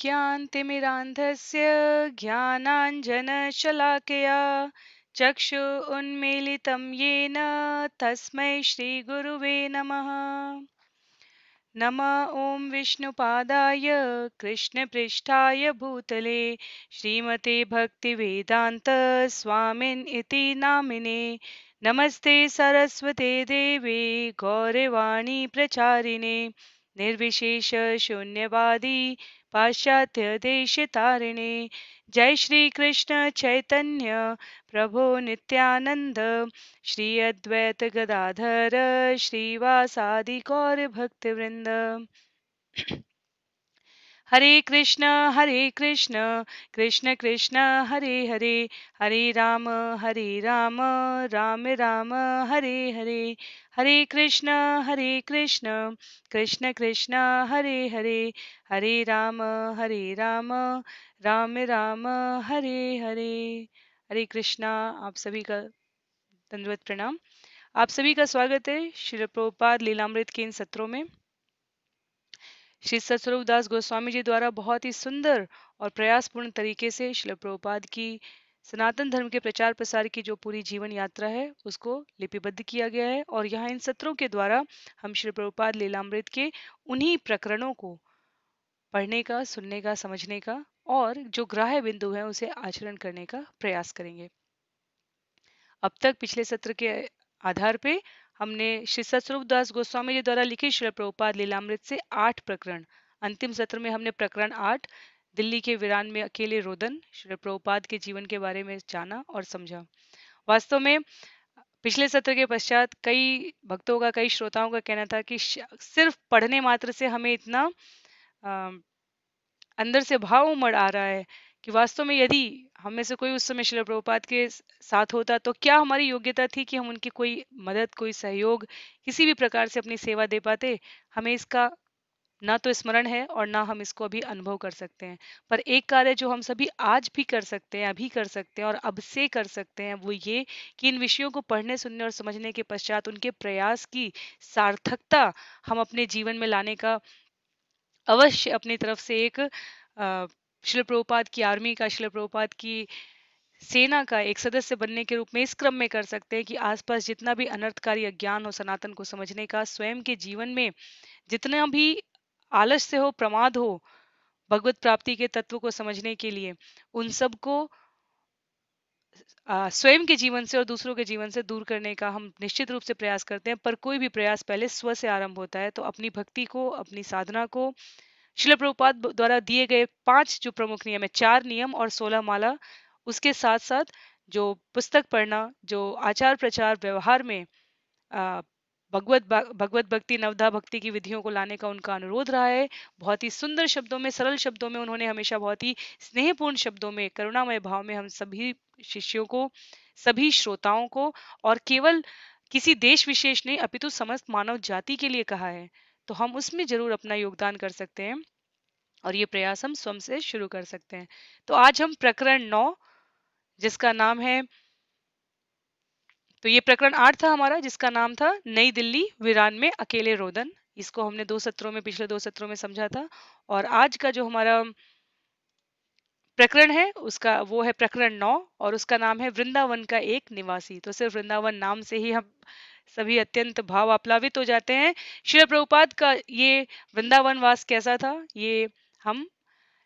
ज्ञानतिमिरान्धस्य ज्ञानाञ्जनशलाकया चक्षु उन्मीलितं येन तस्मै श्रीगुरव नम नम ओं विष्णुपादाय कृष्णपृष्ठाय भूतले श्रीमते भक्ति वेदांत इति नामिने नमस्ते सरस्वते देवी गौरवाणी प्रचारिणे निर्विशेष शून्यवादी पाश्चात्य देश तारिणे जय श्री कृष्ण चैतन्य प्रभो नित्यानंद श्री अद्वैत गदाधर श्रीवासादि गौर भक्तवृंद हरे कृष्ण हरे कृष्ण कृष्ण कृष्ण हरे हरे हरे राम हरे राम राम राम हरे हरे हरे कृष्ण हरे कृष्ण कृष्ण कृष्ण हरे हरे हरे राम हरे राम राम राम हरे हरे हरे कृष्णा आप सभी का दंडवत प्रणाम आप सभी का स्वागत है श्री प्रोपाद लीलामृत के इन सत्रों में श्री सतस्वरूप दास गोस्वामी जी द्वारा बहुत ही सुंदर और प्रयासपूर्ण तरीके से शिल प्रभुपाद की सनातन धर्म के प्रचार प्रसार की जो पूरी जीवन यात्रा है उसको लिपिबद्ध किया गया है और यहाँ इन सत्रों के द्वारा हम श्री प्रभुपाद लीलामृत के उन्हीं प्रकरणों को पढ़ने का सुनने का समझने का और जो ग्राह्य बिंदु है उसे आचरण करने का प्रयास करेंगे अब तक पिछले सत्र के आधार पे हमने श्री सत्स्वरूप दास गोस्वामी जी द्वारा लिखी श्री प्रभुपाद लीलामृत से आठ प्रकरण अंतिम सत्र में हमने प्रकरण आठ दिल्ली के वीरान में अकेले रोदन श्री प्रभुपाद के जीवन के बारे में जाना और समझा वास्तव में पिछले सत्र के पश्चात कई भक्तों का कई श्रोताओं का कहना था कि सिर्फ पढ़ने मात्र से हमें इतना आ, अंदर से भाव उमड़ आ रहा है कि वास्तव में यदि हम में से कोई उस समय शिला प्रभुपात के साथ होता तो क्या हमारी योग्यता थी कि हम उनकी कोई मदद कोई सहयोग किसी भी प्रकार से अपनी सेवा दे पाते हमें इसका ना तो स्मरण है और ना हम इसको अभी अनुभव कर सकते हैं पर एक कार्य जो हम सभी आज भी कर सकते हैं अभी कर सकते हैं और अब से कर सकते हैं वो ये कि इन विषयों को पढ़ने सुनने और समझने के पश्चात उनके प्रयास की सार्थकता हम अपने जीवन में लाने का अवश्य अपनी तरफ से एक शिल प्रभुपात की आर्मी का शिल प्रभुपात की सेना का एक सदस्य बनने के रूप में इस क्रम में कर सकते हैं कि आसपास जितना भी अनर्थकारी अज्ञान हो सनातन को समझने का स्वयं के जीवन में जितना भी आलस से हो प्रमाद हो भगवत प्राप्ति के तत्व को समझने के लिए उन सबको स्वयं के जीवन से और दूसरों के जीवन से दूर करने का हम निश्चित रूप से प्रयास करते हैं पर कोई भी प्रयास पहले स्व से आरंभ होता है तो अपनी भक्ति को अपनी साधना को शिल प्रभुपाद द्वारा दिए गए पांच जो प्रमुख नियम है चार नियम और सोलह माला उसके साथ साथ जो पुस्तक पढ़ना जो आचार प्रचार व्यवहार में भगवत भगवत भक्ति नवधा भक्ति की विधियों को लाने का उनका अनुरोध रहा है बहुत ही सुंदर शब्दों में सरल शब्दों में उन्होंने हमेशा बहुत ही स्नेहपूर्ण शब्दों में करुणामय भाव में हम सभी शिष्यों को सभी श्रोताओं को और केवल किसी देश विशेष ने अपितु समस्त मानव जाति के लिए कहा है तो हम उसमें ज़रूर अपना योगदान कर सकते हैं और ये प्रयास हम स्वयं से शुरू कर सकते हैं तो आज हम प्रकरण नौ जिसका नाम है तो ये प्रकरण आठ था हमारा जिसका नाम था नई दिल्ली वीरान में अकेले रोदन इसको हमने दो सत्रों में पिछले दो सत्रों में समझा था और आज का जो हमारा प्रकरण है उसका वो है प्रकरण नौ और उसका नाम है वृंदावन का एक निवासी तो सिर्फ वृंदावन नाम से ही हम सभी अत्यंत भाव अपलावित हो जाते हैं शिल प्रभुपाद का ये वृंदावन वास कैसा था ये हम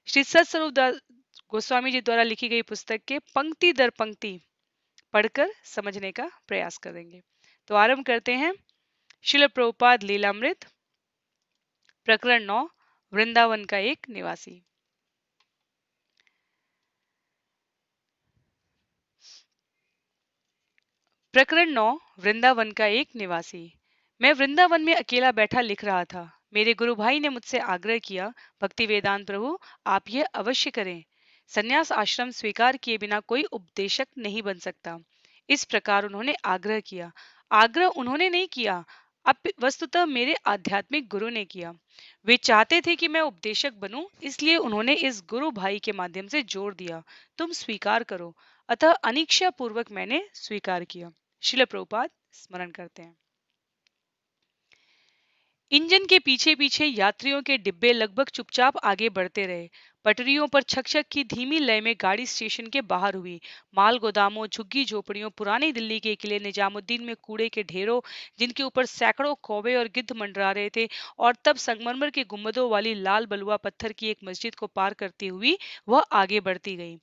श्री सत्स्वरूप गोस्वामी जी द्वारा लिखी गई पुस्तक के पंक्ति दर पंक्ति पढ़कर समझने का प्रयास करेंगे तो आरंभ करते हैं शिल प्रभुपाद लीलामृत प्रकरण नौ वृंदावन का एक निवासी प्रकरण नौ वृंदावन का एक निवासी मैं वृंदावन में अकेला बैठा लिख रहा था मेरे गुरु भाई ने मुझसे आग्रह किया भक्ति वेदांत प्रभु आप यह अवश्य करें संन्यास आश्रम स्वीकार किए बिना कोई उपदेशक नहीं बन सकता इस प्रकार उन्होंने आग्रह किया आग्रह उन्होंने नहीं किया अब वस्तुतः मेरे आध्यात्मिक गुरु ने किया वे चाहते थे कि मैं उपदेशक बनूं इसलिए उन्होंने इस गुरु भाई के माध्यम से जोर दिया तुम स्वीकार करो अतः अनिच्छा पूर्वक मैंने स्वीकार किया शिल प्रभुपाद स्मरण करते हैं इंजन के पीछे पीछे यात्रियों के डिब्बे लगभग चुपचाप आगे बढ़ते रहे पटरियों पर छकछक की धीमी लय में गाड़ी स्टेशन के बाहर हुई माल गोदामों झुग्गी झोपड़ियों पुरानी दिल्ली के किले निजामुद्दीन में कूड़े के ढेरों जिनके ऊपर सैकड़ों कौवे और गिद्ध मंडरा रहे थे और तब संगमरमर के गुम्बदों वाली लाल बलुआ पत्थर की एक मस्जिद को पार करती हुई वह आगे बढ़ती गई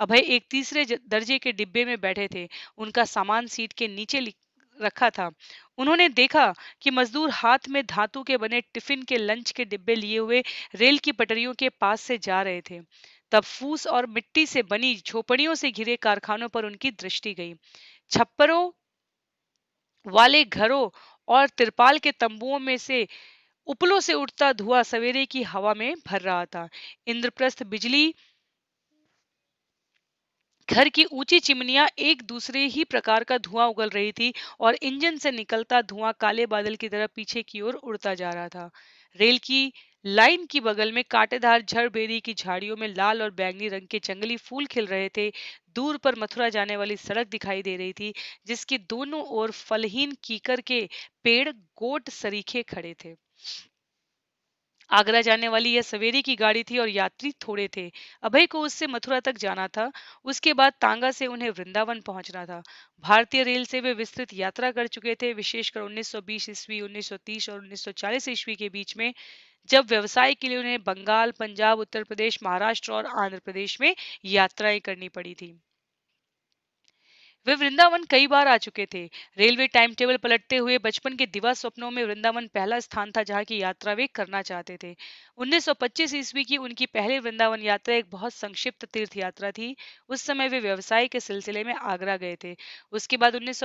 अभय एक तीसरे दर्जे के डिब्बे में बैठे थे उनका सामान सीट के नीचे रखा था उन्होंने देखा कि मजदूर हाथ में धातु के बने टिफिन के लंच के डिब्बे लिए हुए रेल की पटरियों के पास से जा रहे थे तब फूस और मिट्टी से बनी झोपड़ियों से घिरे कारखानों पर उनकी दृष्टि गई छप्परों वाले घरों और तिरपाल के तंबुओं में से उपलों से उठता धुआं सवेरे की हवा में भर रहा था इंद्रप्रस्थ बिजली घर की ऊंची चिमनियां एक दूसरे ही प्रकार का धुआं उगल रही थी और इंजन से निकलता धुआं काले बादल की तरह पीछे की ओर उड़ता जा रहा था रेल की लाइन की बगल में कांटेदार झड़बेरी की झाड़ियों में लाल और बैंगनी रंग के जंगली फूल खिल रहे थे दूर पर मथुरा जाने वाली सड़क दिखाई दे रही थी जिसकी दोनों ओर फलहीन कीकर के पेड़ गोट सरीखे खड़े थे आगरा जाने वाली यह सवेरे की गाड़ी थी और यात्री थोड़े थे अभय को उससे मथुरा तक जाना था उसके बाद तांगा से उन्हें वृंदावन पहुंचना था भारतीय रेल से वे विस्तृत यात्रा कर चुके थे विशेषकर 1920 ईस्वी 1930 और 1940 ईस्वी के बीच में जब व्यवसाय के लिए उन्हें बंगाल पंजाब उत्तर प्रदेश महाराष्ट्र और आंध्र प्रदेश में यात्राएं करनी पड़ी थी वे वृंदावन कई बार आ चुके थे रेलवे टाइम टेबल पलटते हुए बचपन के दिवा स्वप्नों में वृंदावन पहला स्थान था जहाँ की यात्रा वे करना चाहते थे 1925 ईस्वी की उनकी पहली वृंदावन यात्रा एक बहुत संक्षिप्त तीर्थ यात्रा थी उस समय वे व्यवसाय के सिलसिले में आगरा गए थे उसके बाद उन्नीस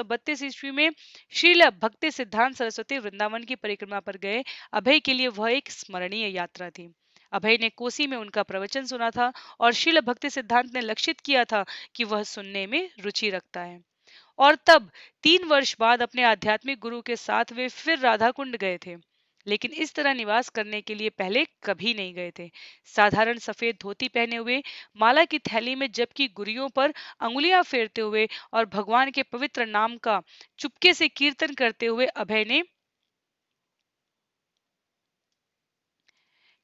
ईस्वी में श्रील भक्ति सिद्धांत सरस्वती वृंदावन की परिक्रमा पर गए अभय के लिए वह एक स्मरणीय यात्रा थी अभय ने कोसी में उनका प्रवचन सुना था और शिल भक्ति सिद्धांत ने लक्षित किया था कि वह सुनने में रुचि रखता है और तब तीन वर्ष बाद अपने आध्यात्मिक गुरु के साथ वे फिर राधा कुंड गए थे लेकिन इस तरह निवास करने के लिए पहले कभी नहीं गए थे साधारण सफेद धोती पहने हुए माला की थैली में जबकि गुरियों पर अंगुलियां फेरते हुए और भगवान के पवित्र नाम का चुपके से कीर्तन करते हुए अभय ने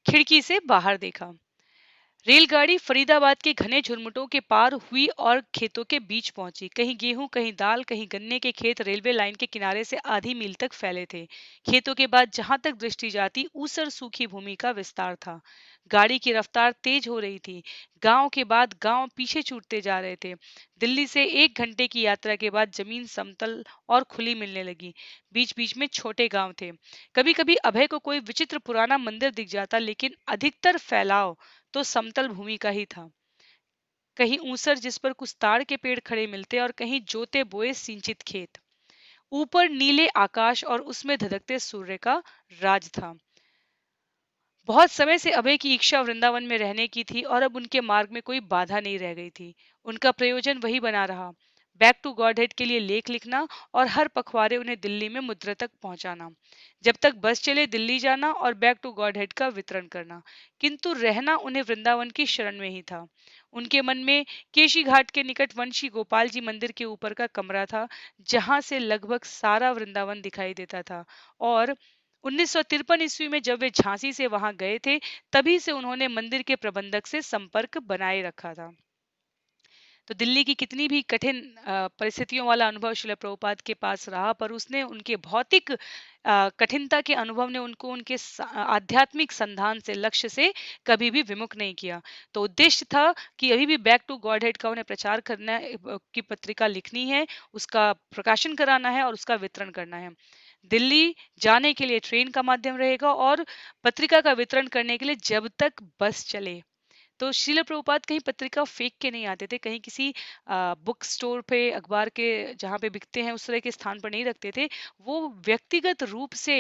खिड़की से बाहर देखा रेलगाड़ी फरीदाबाद के घने झुरमुटों के पार हुई और खेतों के बीच पहुंची कहीं गेहूं कहीं दाल कहीं गन्ने के खेत रेलवे लाइन के किनारे से आधी मील तक फैले थे खेतों के बाद जहां तक दृष्टि जाती ऊसर सूखी भूमि का विस्तार था गाड़ी की रफ्तार तेज हो रही थी गांव के बाद गांव पीछे छूटते जा रहे थे दिल्ली से एक घंटे की यात्रा के बाद जमीन समतल और खुली मिलने लगी बीच बीच में छोटे गांव थे कभी कभी अभय को कोई विचित्र पुराना मंदिर दिख जाता लेकिन अधिकतर फैलाव तो समतल भूमि का ही था कहीं ऊसर जिस पर कुछ ताड़ के पेड़ खड़े मिलते और कहीं जोते बोए सिंचित खेत ऊपर नीले आकाश और उसमें धधकते सूर्य का राज था बहुत समय से अभय की इच्छा वृंदावन में रहने की थी और अब उनके मार्ग में कोई बाधा नहीं रह गई थी उनका प्रयोजन वही बना रहा बैक टू गॉड हेड के लिए लेख लिखना और हर पखवारे उन्हें दिल्ली में मुद्रा तक पहुंचाना जब तक बस चले दिल्ली जाना और बैक टू गॉड हेड का वितरण करना किंतु रहना उन्हें वृंदावन की शरण में ही था उनके मन में केशी घाट के निकट वंशी गोपाल जी मंदिर के ऊपर का कमरा था जहां से लगभग सारा वृंदावन दिखाई देता था और उन्नीस ईस्वी में जब वे झांसी से वहां गए थे तभी से उन्होंने मंदिर के प्रबंधक से संपर्क बनाए रखा था तो दिल्ली की कितनी भी कठिन परिस्थितियों वाला अनुभव शिल प्रभुपाद के पास रहा पर उसने उनके भौतिक कठिनता के अनुभव ने उनको उनके आध्यात्मिक संधान से लक्ष्य से कभी भी विमुख नहीं किया तो उद्देश्य था कि अभी भी बैक टू गॉड हेड का उन्हें प्रचार करना की पत्रिका लिखनी है उसका प्रकाशन कराना है और उसका वितरण करना है दिल्ली जाने के लिए ट्रेन का माध्यम रहेगा और पत्रिका का वितरण करने के लिए जब तक बस चले तो शीला प्रभुपात कहीं पत्रिका फेंक के नहीं आते थे कहीं किसी बुक स्टोर पे अखबार के जहाँ पे बिकते हैं उस तरह के स्थान पर नहीं रखते थे वो व्यक्तिगत रूप से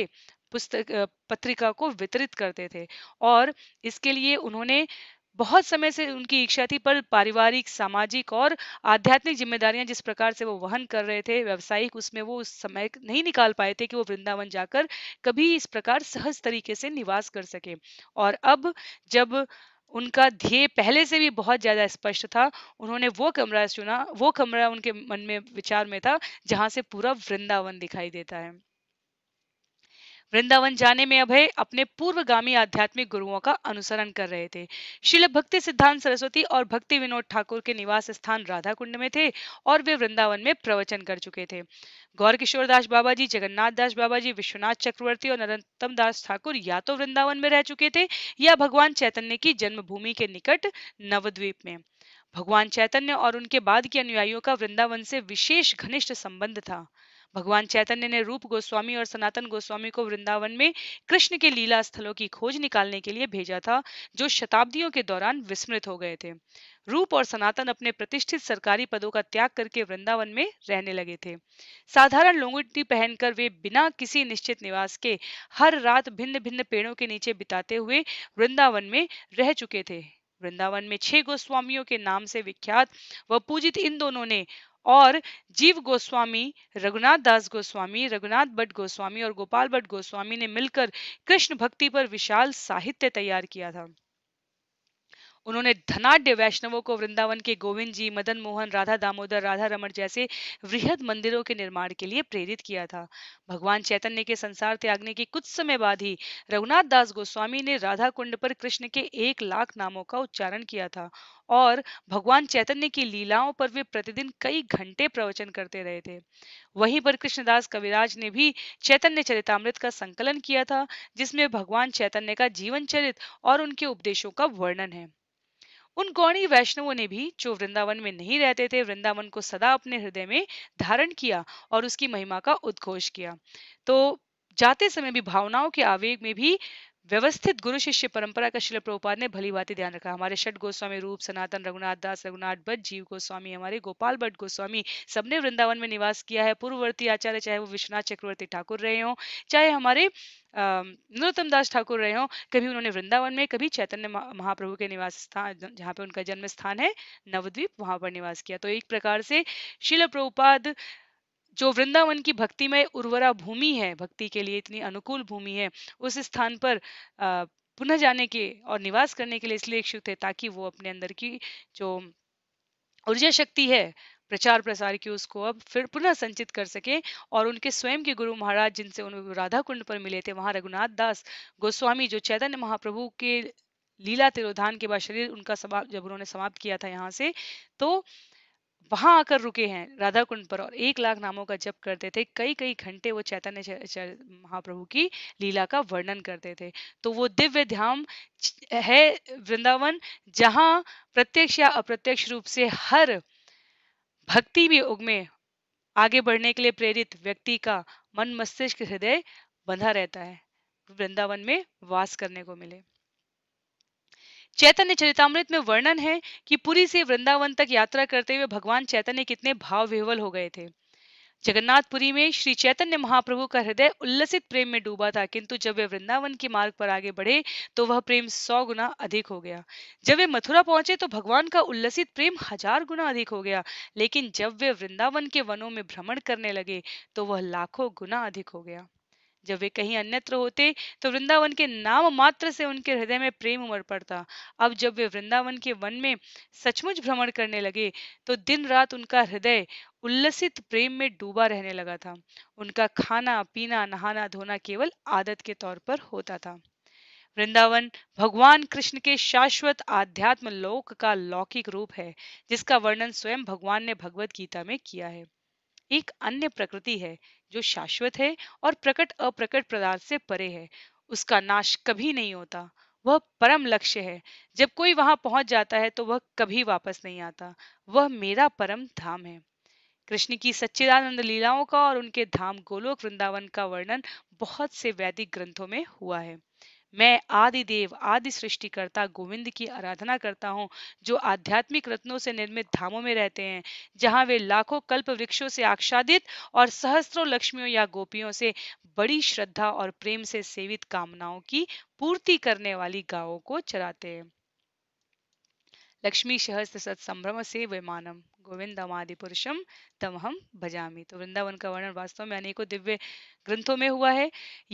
पुस्तक पत्रिका को वितरित करते थे और इसके लिए उन्होंने बहुत समय से उनकी इच्छा थी पर पारिवारिक सामाजिक और आध्यात्मिक जिम्मेदारियां जिस प्रकार से वो वहन कर रहे थे व्यावसायिक उसमें वो उस समय नहीं निकाल पाए थे कि वो वृंदावन जाकर कभी इस प्रकार सहज तरीके से निवास कर सके और अब जब उनका ध्येय पहले से भी बहुत ज़्यादा स्पष्ट था उन्होंने वो कमरा चुना वो कमरा उनके मन में विचार में था जहाँ से पूरा वृंदावन दिखाई देता है वृंदावन जाने में अभय अपने पूर्वगामी आध्यात्मिक गुरुओं का अनुसरण कर रहे थे शिल भक्ति सिद्धांत सरस्वती और भक्ति विनोद ठाकुर के निवास स्थान राधा कुंड में थे और वे वृंदावन में प्रवचन कर चुके थे गौर किशोर दास बाबा जी जगन्नाथ दास बाबा जी विश्वनाथ चक्रवर्ती और नरोत्तम दास ठाकुर या तो वृंदावन में रह चुके थे या भगवान चैतन्य की जन्मभूमि के निकट नवद्वीप में भगवान चैतन्य और उनके बाद के अनुयायियों का वृंदावन से विशेष घनिष्ठ संबंध था भगवान चैतन्य ने रूप गोस्वामी और सनातन गोस्वामी को वृंदावन में कृष्ण के लीला स्थलों की खोज निकालने के लिए भेजा था जो शताब्दियों के दौरान विस्मृत हो गए थे रूप और सनातन अपने प्रतिष्ठित सरकारी पदों का त्याग करके वृंदावन में रहने लगे थे साधारण लोंगुटी पहनकर वे बिना किसी निश्चित निवास के हर रात भिन्न भिन्न पेड़ों के नीचे बिताते हुए वृंदावन में रह चुके थे वृंदावन में छह गोस्वामियों के नाम से विख्यात व पूजित इन दोनों ने और जीव गोस्वामी रघुनाथ दास गोस्वामी रघुनाथ भट्ट गोस्वामी और गोपाल भट्ट गोस्वामी ने मिलकर कृष्ण भक्ति पर विशाल साहित्य तैयार किया था उन्होंने धनाढ़ वैष्णवों को वृंदावन के गोविंद जी मदन मोहन राधा दामोदर राधा रमण जैसे वृहद मंदिरों के निर्माण के लिए प्रेरित किया था भगवान चैतन्य के संसार त्यागने के कुछ समय बाद ही रघुनाथ दास गोस्वामी ने राधा कुंड पर कृष्ण के एक लाख नामों का उच्चारण किया था और भगवान चैतन्य की लीलाओं पर वे प्रतिदिन कई घंटे प्रवचन करते रहे थे वहीं पर कृष्णदास कविराज ने भी चैतन्य चरितमृत का संकलन किया था जिसमें भगवान चैतन्य का जीवन चरित और उनके उपदेशों का वर्णन है उन गौणी वैष्णवों ने भी जो वृंदावन में नहीं रहते थे वृंदावन को सदा अपने हृदय में धारण किया और उसकी महिमा का उद्घोष किया तो जाते समय भी भावनाओं के आवेग में भी व्यवस्थित गुरु शिष्य परंपरा का शिल प्रभुपाद ने भली बातें ध्यान रखा हमारे षट गोस्वामी रूप सनातन रघुनाथ दास रघुनाथ भट्ट जीव गोस्वामी हमारे गोपाल भट्ट गोस्वामी सबने वृंदावन में निवास किया है पूर्ववर्ती आचार्य चाहे वो विश्वनाथ चक्रवर्ती ठाकुर रहे हों चाहे हमारे नरोत्तम दास ठाकुर रहे हों कभी उन्होंने वृंदावन में कभी चैतन्य महाप्रभु के निवास स्थान जहाँ पे उनका जन्म स्थान है नवद्वीप वहां पर निवास किया तो एक प्रकार से शिल प्रभुपाद जो वृंदावन की भक्तिमय उर्वरा भूमि है भक्ति के लिए इतनी अनुकूल भूमि है उस स्थान पर पुनः जाने के और निवास करने के लिए इसलिए इच्छुक थे ताकि वो अपने अंदर की जो ऊर्जा शक्ति है प्रचार प्रसार की उसको अब फिर पुनः संचित कर सके और उनके स्वयं के गुरु महाराज जिनसे उन राधा कुंड पर मिले थे वहां रघुनाथ दास गोस्वामी जो चैतन्य महाप्रभु के लीला तिरोधान के बाद शरीर उनका समाप्त जब उन्होंने समाप्त किया था यहाँ से तो वहां आकर रुके हैं राधा कुंड पर और एक लाख नामों का जप करते थे कई कई घंटे वो चैतन्य महाप्रभु की लीला का वर्णन करते थे तो वो दिव्य धाम है वृंदावन जहाँ प्रत्यक्ष या अप्रत्यक्ष रूप से हर भक्ति भी उगमे आगे बढ़ने के लिए प्रेरित व्यक्ति का मन मस्तिष्क हृदय बंधा रहता है वृंदावन में वास करने को मिले चैतन्य चरितमृत में वर्णन है कि पुरी से वृंदावन तक यात्रा करते हुए भगवान चैतन्य कितने भाव विह्वल हो गए थे जगन्नाथपुरी में श्री चैतन्य महाप्रभु का हृदय उल्लसित प्रेम में डूबा था किंतु जब वे वृंदावन के मार्ग पर आगे बढ़े तो वह प्रेम सौ गुना अधिक हो गया जब वे मथुरा पहुंचे तो भगवान का उल्लसित प्रेम हजार गुना अधिक हो गया लेकिन जब वे वृंदावन के वनों में भ्रमण करने लगे तो वह लाखों गुना अधिक हो गया जब वे कहीं अन्यत्र होते तो वृंदावन के नाम मात्र से उनके हृदय में प्रेम उमड़ पड़ता अब जब वे वृंदावन के वन में सचमुच भ्रमण करने लगे तो दिन रात उनका हृदय उल्लसित प्रेम में डूबा रहने लगा था उनका खाना पीना नहाना धोना केवल आदत के तौर पर होता था वृंदावन भगवान कृष्ण के शाश्वत आध्यात्म लोक का लौकिक रूप है जिसका वर्णन स्वयं भगवान ने भगवत गीता में किया है एक अन्य प्रकृति है जो शाश्वत है और प्रकट अप्रकट पदार्थ से परे है उसका नाश कभी नहीं होता वह परम लक्ष्य है जब कोई वहां पहुंच जाता है तो वह कभी वापस नहीं आता वह मेरा परम धाम है कृष्ण की सच्चिदानंद लीलाओं का और उनके धाम गोलोक वृंदावन का वर्णन बहुत से वैदिक ग्रंथों में हुआ है मैं आदि देव आदि सृष्टिकर्ता गोविंद की आराधना करता हूँ जो आध्यात्मिक रत्नों से निर्मित धामों में रहते हैं जहाँ वे लाखों कल्प वृक्षों से आच्छादित और सहस्त्रों लक्ष्मियों या गोपियों से बड़ी श्रद्धा और प्रेम से सेवित कामनाओं की पूर्ति करने वाली गायों को चराते हैं लक्ष्मी सहस्त्र सत संभ्रम से विमानम गोविंदमादि पुरुषम तमहम भजामी तो वृंदावन का वर्णन वास्तव में अनेकों दिव्य ग्रंथों में हुआ है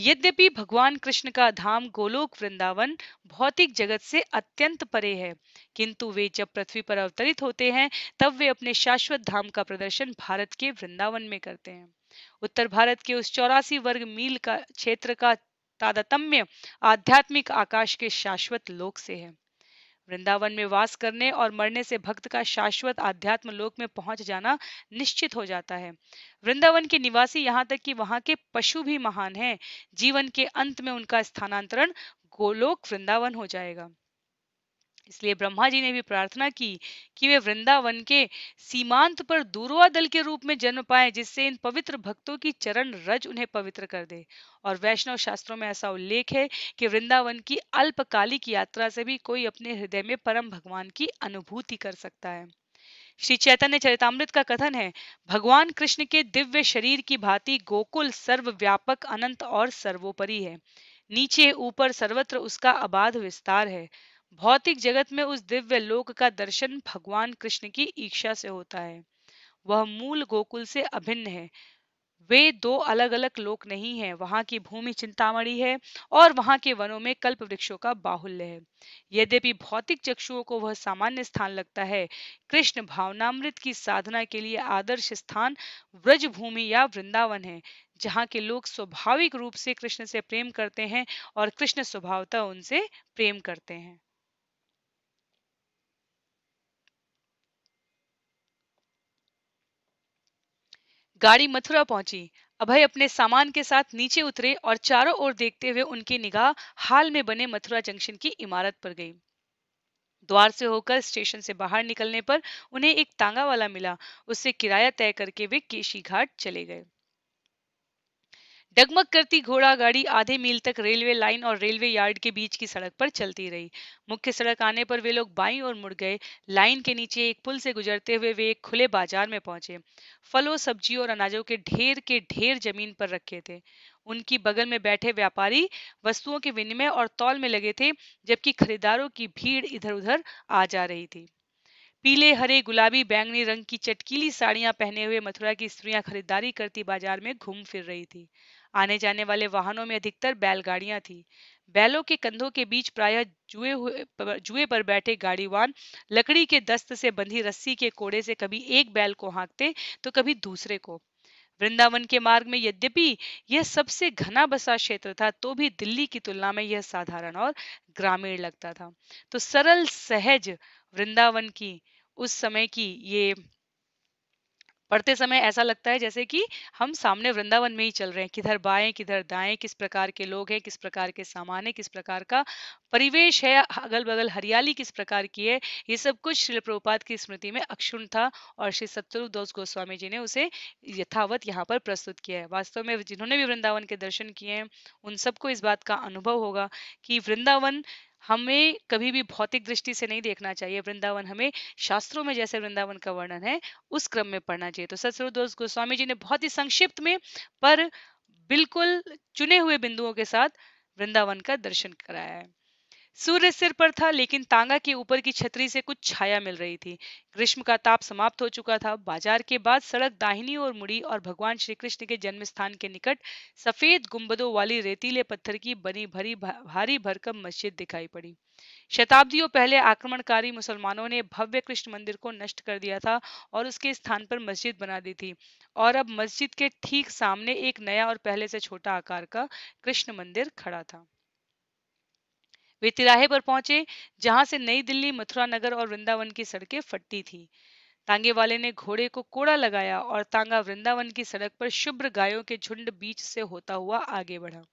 यद्यपि भगवान कृष्ण का धाम गोलोक वृंदावन भौतिक जगत से अत्यंत परे है किंतु वे जब पृथ्वी पर अवतरित होते हैं तब वे अपने शाश्वत धाम का प्रदर्शन भारत के वृंदावन में करते हैं उत्तर भारत के उस चौरासी वर्ग मील का क्षेत्र का तादतम्य आध्यात्मिक आकाश के शाश्वत लोक से है वृंदावन में वास करने और मरने से भक्त का शाश्वत आध्यात्म लोक में पहुंच जाना निश्चित हो जाता है वृंदावन के निवासी यहाँ तक कि वहां के पशु भी महान हैं जीवन के अंत में उनका स्थानांतरण गोलोक वृंदावन हो जाएगा इसलिए ब्रह्मा जी ने भी प्रार्थना की कि वे वृंदावन के सीमांत पर दूरवा दल के रूप में जन्म पाए जिससे इन पवित्र भक्तों की चरण रज उन्हें पवित्र कर दे और वैष्णव शास्त्रों में ऐसा उल्लेख है कि वृंदावन की अल्पकालिक यात्रा से भी कोई अपने हृदय में परम भगवान की अनुभूति कर सकता है श्री चैतन्य चरितमृत का कथन है भगवान कृष्ण के दिव्य शरीर की भांति गोकुल सर्वव्यापक अनंत और सर्वोपरि है नीचे ऊपर सर्वत्र उसका अबाध विस्तार है भौतिक जगत में उस दिव्य लोक का दर्शन भगवान कृष्ण की इच्छा से होता है वह मूल गोकुल से अभिन्न है वे दो अलग अलग लोक नहीं है वहां की भूमि चिंतामणि है और वहां के वनों में कल्प वृक्षों का बाहुल्य है यद्यपि भौतिक चक्षुओं को वह सामान्य स्थान लगता है कृष्ण भावनामृत की साधना के लिए आदर्श स्थान व्रज भूमि या वृंदावन है जहाँ के लोग स्वाभाविक रूप से कृष्ण से प्रेम करते हैं और कृष्ण स्वभावतः उनसे प्रेम करते हैं गाड़ी मथुरा पहुंची अभय अपने सामान के साथ नीचे उतरे और चारों ओर देखते हुए उनकी निगाह हाल में बने मथुरा जंक्शन की इमारत पर गई द्वार से होकर स्टेशन से बाहर निकलने पर उन्हें एक तांगा वाला मिला उससे किराया तय करके वे केशी घाट चले गए डगमग करती घोड़ा गाड़ी आधे मील तक रेलवे लाइन और रेलवे यार्ड के बीच की सड़क पर चलती रही मुख्य सड़क आने पर वे लोग बाईं ओर मुड़ गए लाइन के नीचे एक पुल से गुजरते हुए वे एक खुले बाजार में पहुंचे फलों सब्जियों और अनाजों के ढेर के ढेर जमीन पर रखे थे उनकी बगल में बैठे व्यापारी वस्तुओं के विनिमय और तौल में लगे थे जबकि खरीदारों की भीड़ इधर उधर आ जा रही थी पीले हरे गुलाबी बैंगनी रंग की चटकीली साड़ियां पहने हुए मथुरा की स्त्रियां खरीदारी करती बाजार में घूम फिर रही थी आने जाने वाले वाहनों में अधिकतर बैलगाड़ियां थी बैलों के कंधों के बीच प्रायः जुए हुए जुए पर बैठे गाड़ीवान लकड़ी के दस्त से बंधी रस्सी के कोड़े से कभी एक बैल को हाँकते तो कभी दूसरे को वृंदावन के मार्ग में यद्यपि यह सबसे घना बसा क्षेत्र था तो भी दिल्ली की तुलना में यह साधारण और ग्रामीण लगता था तो सरल सहज वृंदावन की उस समय की ये पढ़ते समय ऐसा लगता है जैसे कि हम सामने वृंदावन में ही चल रहे हैं किधर बाएं किधर दाएं किस प्रकार के लोग हैं किस प्रकार के सामान है किस प्रकार का परिवेश है अगल बगल हरियाली किस प्रकार की है ये सब कुछ श्री प्रभुपाद की स्मृति में अक्षुण था और श्री दोष गोस्वामी जी ने उसे यथावत यहाँ पर प्रस्तुत किया है वास्तव में जिन्होंने भी वृंदावन के दर्शन किए हैं उन सबको इस बात का अनुभव होगा कि वृंदावन हमें कभी भी भौतिक दृष्टि से नहीं देखना चाहिए वृंदावन हमें शास्त्रों में जैसे वृंदावन का वर्णन है उस क्रम में पढ़ना चाहिए तो सत्सरोदोष गोस्वामी जी ने बहुत ही संक्षिप्त में पर बिल्कुल चुने हुए बिंदुओं के साथ वृंदावन का दर्शन कराया है सूर्य सिर पर था लेकिन तांगा के ऊपर की छतरी से कुछ छाया मिल रही थी ग्रीष्म का ताप समाप्त हो चुका था बाजार के बाद सड़क दाहिनी ओर मुड़ी और भगवान श्री कृष्ण के जन्म स्थान के निकट सफेद गुंबदों वाली रेतीले पत्थर की बनी भरी भारी भरकम मस्जिद दिखाई पड़ी शताब्दियों पहले आक्रमणकारी मुसलमानों ने भव्य कृष्ण मंदिर को नष्ट कर दिया था और उसके स्थान पर मस्जिद बना दी थी और अब मस्जिद के ठीक सामने एक नया और पहले से छोटा आकार का कृष्ण मंदिर खड़ा था वे तिराहे पर पहुंचे जहां से नई दिल्ली मथुरा नगर और वृंदावन की सड़कें फटती थी तांगे वाले ने घोड़े को कोड़ा लगाया और तांगा वृंदावन की सड़क पर शुभ्र गायों के झुंड बीच से होता हुआ आगे बढ़ा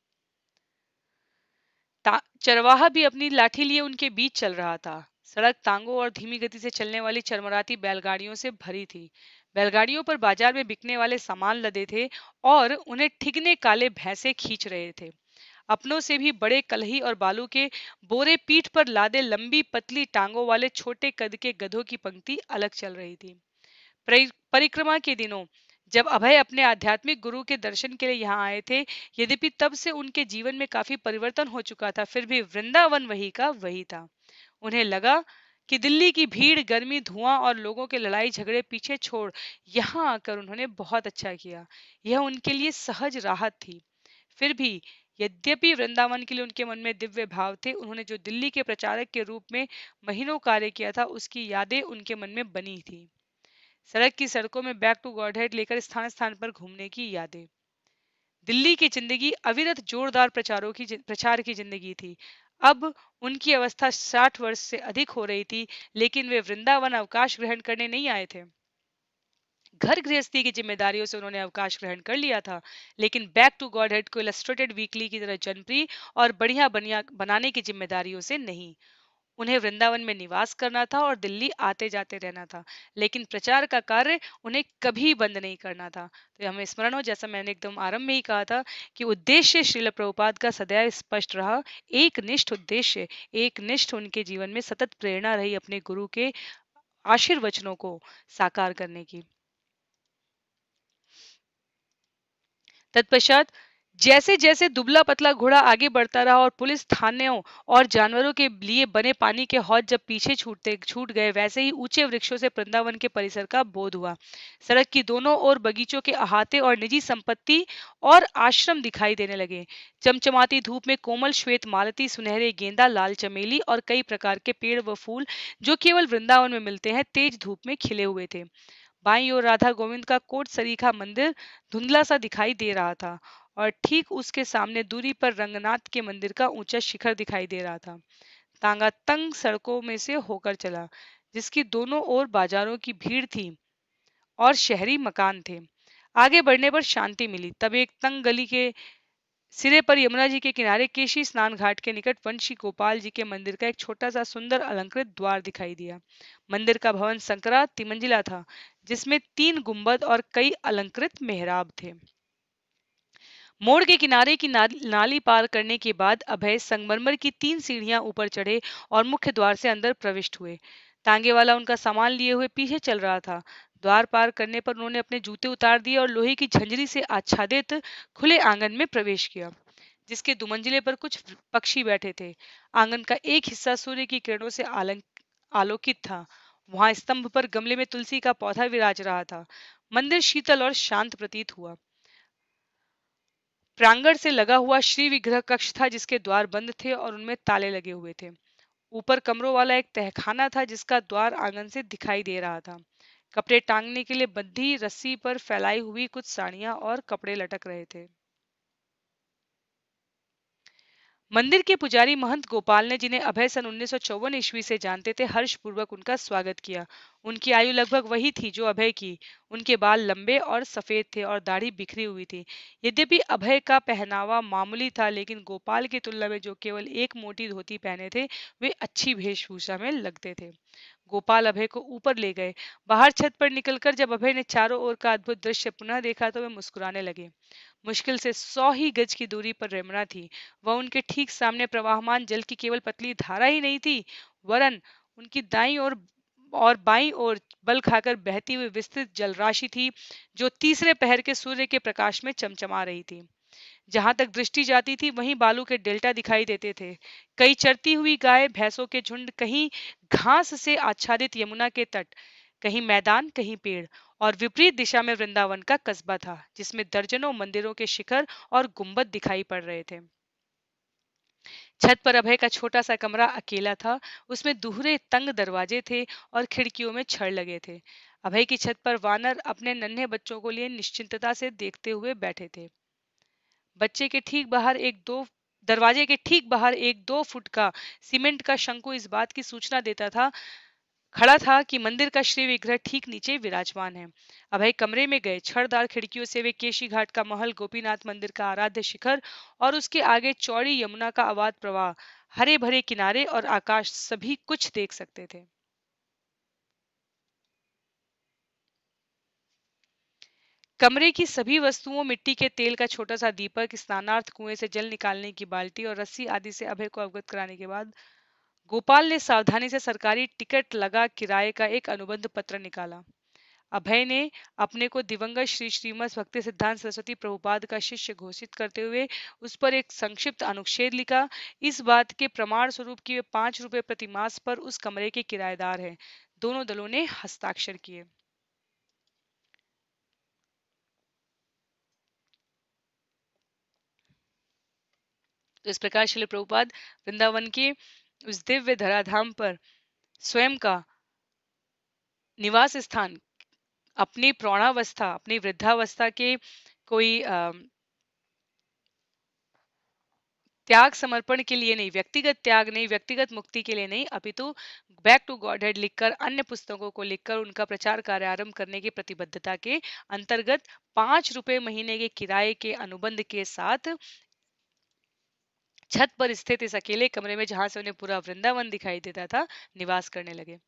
चरवाहा भी अपनी लाठी लिए उनके बीच चल रहा था सड़क तांगों और धीमी गति से चलने वाली चरमराती बैलगाड़ियों से भरी थी बैलगाड़ियों पर बाजार में बिकने वाले सामान लदे थे और उन्हें ठिगने काले भैंसे खींच रहे थे अपनों से भी बड़े कलही और बालू के बोरे पीठ पर लादे लंबी पतली टांगों वाले छोटे कद के गधों की पंक्ति अलग चल रही थी परिक्रमा के दिनों जब अभय अपने आध्यात्मिक गुरु के दर्शन के लिए यहाँ आए थे यद्यपि तब से उनके जीवन में काफी परिवर्तन हो चुका था फिर भी वृंदावन वही का वही था उन्हें लगा कि दिल्ली की भीड़ गर्मी धुआं और लोगों के लड़ाई झगड़े पीछे छोड़ यहाँ आकर उन्होंने बहुत अच्छा किया यह उनके लिए सहज राहत थी फिर भी यद्यपि वृंदावन के लिए उनके मन में दिव्य भाव थे उन्होंने जो दिल्ली के प्रचारक के रूप में महीनों कार्य किया था उसकी यादें उनके मन में बनी थी सड़क की सड़कों में बैक टू गॉडहेड लेकर स्थान स्थान पर घूमने की यादें दिल्ली की जिंदगी अविरत जोरदार प्रचारों की प्रचार की जिंदगी थी अब उनकी अवस्था साठ वर्ष से अधिक हो रही थी लेकिन वे वृंदावन अवकाश ग्रहण करने नहीं आए थे घर गृहस्थी की जिम्मेदारियों से उन्होंने अवकाश ग्रहण कर लिया था लेकिन बैक टू गॉड हेड को इलस्ट्रेटेड वीकली की तरह जनप्रिय और बढ़िया बनिया बनाने की जिम्मेदारियों से नहीं उन्हें वृंदावन में निवास करना था और दिल्ली आते जाते रहना था लेकिन प्रचार का कार्य उन्हें कभी बंद नहीं करना था तो हमें स्मरण हो जैसा मैंने एकदम आरंभ में ही कहा था कि उद्देश्य श्रील प्रभुपाद का सदैव स्पष्ट रहा एक निष्ठ उद्देश्य एक निष्ठ उनके जीवन में सतत प्रेरणा रही अपने गुरु के आशीर्वचनों को साकार करने की तत्पश्चात जैसे जैसे दुबला पतला घोड़ा आगे बढ़ता रहा और पुलिस थानों और जानवरों के लिए बने पानी के हौज जब पीछे छूटते छूट गए वैसे ही ऊंचे वृक्षों से वृंदावन के परिसर का बोध हुआ सड़क की दोनों ओर बगीचों के अहाते और निजी संपत्ति और आश्रम दिखाई देने लगे चमचमाती धूप में कोमल श्वेत मालती सुनहरे गेंदा लाल चमेली और कई प्रकार के पेड़ व फूल जो केवल वृंदावन में मिलते हैं तेज धूप में खिले हुए थे बाई और राधा गोविंद का कोट सरीखा मंदिर धुंधला सा दिखाई दे रहा था और ठीक उसके सामने दूरी पर रंगनाथ के मंदिर का ऊंचा शिखर दिखाई दे रहा था तांगा तंग सड़कों में से होकर चला जिसकी दोनों ओर बाजारों की भीड़ थी और शहरी मकान थे आगे बढ़ने पर शांति मिली तब एक तंग गली के सिरे पर यमुना जी के किनारे केशी स्नान घाट के निकट वंशी गोपाल जी के मंदिर का एक छोटा सा सुंदर अलंकृत द्वार दिखाई दिया मंदिर का भवन संकरा तिमंजिला था जिसमें तीन गुंबद और कई अलंकृत मेहराब थे मोड़ के किनारे की नाली पार करने के बाद अभय संगमरमर की तीन सीढ़ियां ऊपर चढ़े और मुख्य द्वार से अंदर प्रविष्ट हुए तांगे वाला उनका सामान लिए हुए पीछे चल रहा था द्वार पार करने पर उन्होंने अपने जूते उतार दिए और लोहे की झंझरी से आच्छादित खुले आंगन में प्रवेश किया जिसके दुमंजिले पर कुछ पक्षी बैठे थे आंगन का एक हिस्सा सूर्य की किरणों से आलोकित था वहां स्तंभ पर गमले में तुलसी का पौधा विराज रहा था मंदिर शीतल और शांत प्रतीत हुआ प्रांगण से लगा हुआ श्री विग्रह कक्ष था जिसके द्वार बंद थे और उनमें ताले लगे हुए थे ऊपर कमरों वाला एक तहखाना था जिसका द्वार आंगन से दिखाई दे रहा था कपड़े टांगने के लिए बद्धी रस्सी पर फैलाई हुई कुछ साड़ियां और कपड़े लटक रहे थे मंदिर के पुजारी महंत गोपाल ने जिन्हें अभय सन उन्नीस ईस्वी से जानते थे हर्ष पूर्वक उनका स्वागत किया उनकी आयु लगभग वही थी जो अभय की उनके बाल लंबे और सफेद थे और दाढ़ी बिखरी हुई थी यद्यपि अभय का पहनावा मामूली था लेकिन गोपाल की तुलना में जो केवल एक मोटी धोती पहने थे वे अच्छी वेशभूषा में लगते थे गोपाल अभय को ऊपर ले गए बाहर छत पर निकलकर जब अभय ने चारों ओर का अद्भुत दृश्य पुनः देखा तो वे मुस्कुराने लगे मुश्किल से सौ ही गज की दूरी पर रेमना थी वह उनके ठीक सामने प्रवाहमान जल की केवल पतली धारा ही नहीं थी वरन उनकी दाई और और बाई और बल खाकर बहती हुई विस्तृत जलराशि थी जो तीसरे पहर के सूर्य के प्रकाश में चमचमा रही थी जहां तक दृष्टि जाती थी वहीं बालू के डेल्टा दिखाई देते थे कई चरती हुई गाय भैंसों के झुंड कहीं घास से आच्छादित यमुना के तट कहीं मैदान कहीं पेड़ और विपरीत दिशा में वृंदावन का कस्बा था जिसमें दर्जनों मंदिरों के शिखर और गुंबद दिखाई पड़ रहे थे छत पर अभय का छोटा सा कमरा अकेला था उसमें दूहरे तंग दरवाजे थे और खिड़कियों में छड़ लगे थे अभय की छत पर वानर अपने नन्हे बच्चों को लिए निश्चिंतता से देखते हुए बैठे थे बच्चे के ठीक बाहर एक दो दरवाजे के ठीक बाहर एक दो फुट का सीमेंट का शंकु इस बात की सूचना देता था खड़ा था कि मंदिर का श्री विग्रह ठीक नीचे विराजमान है अभय कमरे में गए छड़दार खिड़कियों से वे केशी घाट का महल गोपीनाथ मंदिर का आराध्य शिखर और उसके आगे चौड़ी यमुना का आवाद प्रवाह हरे भरे किनारे और आकाश सभी कुछ देख सकते थे कमरे की सभी वस्तुओं मिट्टी के तेल का छोटा सा दीपक स्नानार्थ कुएं से जल निकालने की बाल्टी और रस्सी आदि से अभय को अवगत कराने के बाद गोपाल ने सावधानी से सरकारी टिकट लगा किराए का एक अनुबंध पत्र निकाला अभय ने अपने को दिवंगत श्री श्रीमद भक्ति सिद्धांत सरस्वती प्रभुपाद का शिष्य घोषित करते हुए उस पर एक संक्षिप्त अनुच्छेद लिखा इस बात के प्रमाण स्वरूप कि वे पांच रुपए प्रतिमास पर उस कमरे के किराएदार हैं दोनों दलों ने हस्ताक्षर किए तो इस प्रकार शिल प्रभुपाद वृंदावन के उस दिव्य धराधाम पर स्वयं का निवास स्थान अपनी प्राणावस्था अपनी वृद्धावस्था के कोई आ, त्याग समर्पण के लिए नहीं व्यक्तिगत त्याग नहीं व्यक्तिगत मुक्ति के लिए नहीं अपितु बैक टू गॉड हेड लिखकर अन्य पुस्तकों को लिखकर उनका प्रचार कार्य आरंभ करने की प्रतिबद्धता के अंतर्गत पांच रुपए महीने के किराए के अनुबंध के साथ छत पर स्थित इस अकेले कमरे में जहां से उन्हें पूरा वृंदावन दिखाई देता था निवास करने लगे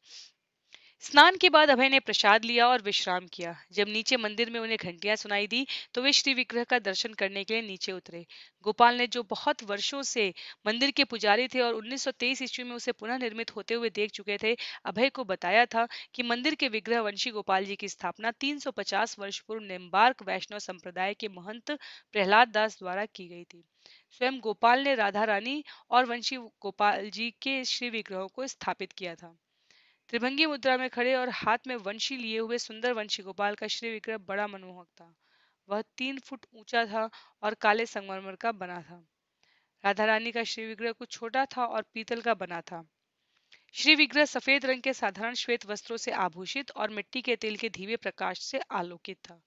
स्नान के बाद अभय ने प्रसाद लिया और विश्राम किया जब नीचे मंदिर में उन्हें घंटियां सुनाई दी तो वे श्री विग्रह का दर्शन करने के लिए नीचे उतरे गोपाल ने जो बहुत वर्षों से मंदिर के पुजारी थे और 1923 ईस्वी में उसे पुनः निर्मित होते हुए देख चुके थे अभय को बताया था कि मंदिर के विग्रह वंशी गोपाल जी की स्थापना 350 वर्ष पूर्व निम्बार्क वैष्णव संप्रदाय के महंत प्रहलाद दास द्वारा की गई थी स्वयं गोपाल ने राधा रानी और वंशी गोपाल जी के श्री विग्रहों को स्थापित किया था त्रिभंगी मुद्रा में खड़े और हाथ में वंशी लिए हुए सुंदर वंशी गोपाल का श्री विग्रह बड़ा मनमोहक था वह तीन फुट ऊंचा था और काले संगमरमर का बना था राधा रानी का श्री विग्रह कुछ छोटा था और पीतल का बना था श्री विग्रह सफेद रंग के साधारण श्वेत वस्त्रों से आभूषित और मिट्टी के तेल के धीमे प्रकाश से आलोकित था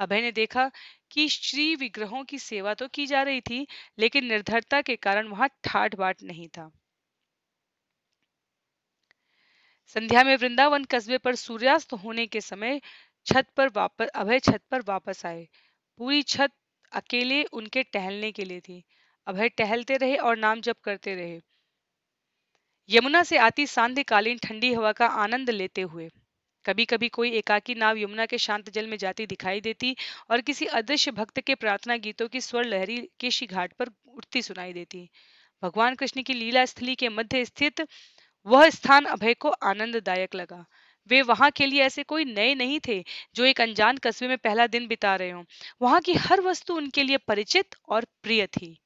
अभय ने देखा कि श्री विग्रहों की सेवा तो की जा रही थी लेकिन निर्धरता के कारण वहां ठाट बाट नहीं था संध्या में वृंदावन कस्बे पर सूर्यास्त होने के समय छत पर वापस अभय छत पर वापस आए पूरी छत अकेले उनके टहलने के लिए थी अभय टहलते रहे और नाम जप करते रहे यमुना से आती सांध्यकालीन ठंडी हवा का आनंद लेते हुए कभी कभी कोई एकाकी नाव यमुना के शांत जल में जाती दिखाई देती और किसी अदृश्य भक्त के प्रार्थना गीतों की स्वर लहरी केशी घाट पर उठती सुनाई देती भगवान कृष्ण की लीला स्थली के मध्य स्थित वह स्थान अभय को आनंददायक लगा वे वहां के लिए ऐसे कोई नए नहीं थे जो एक अनजान कस्बे में पहला दिन बिता रहे हों वहां की हर वस्तु उनके लिए परिचित और प्रिय थी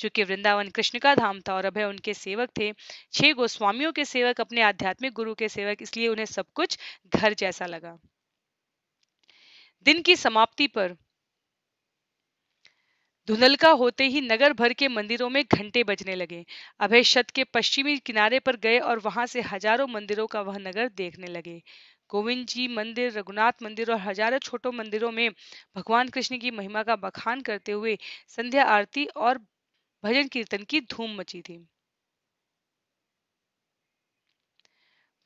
चूंकि वृंदावन कृष्ण का धाम था और अभय उनके सेवक थे छह गोस्वामियों के सेवक अपने आध्यात्मिक गुरु के सेवक इसलिए उन्हें सब कुछ घर जैसा लगा दिन की समाप्ति पर धुंधलका होते ही नगर भर के मंदिरों में घंटे बजने लगे अभय शत के पश्चिमी किनारे पर गए और वहां से हजारों मंदिरों का वह नगर देखने लगे गोविंद जी मंदिर रघुनाथ मंदिर और हजारों छोटों मंदिरों में भगवान कृष्ण की महिमा का बखान करते हुए संध्या आरती और भजन कीर्तन की धूम मची थी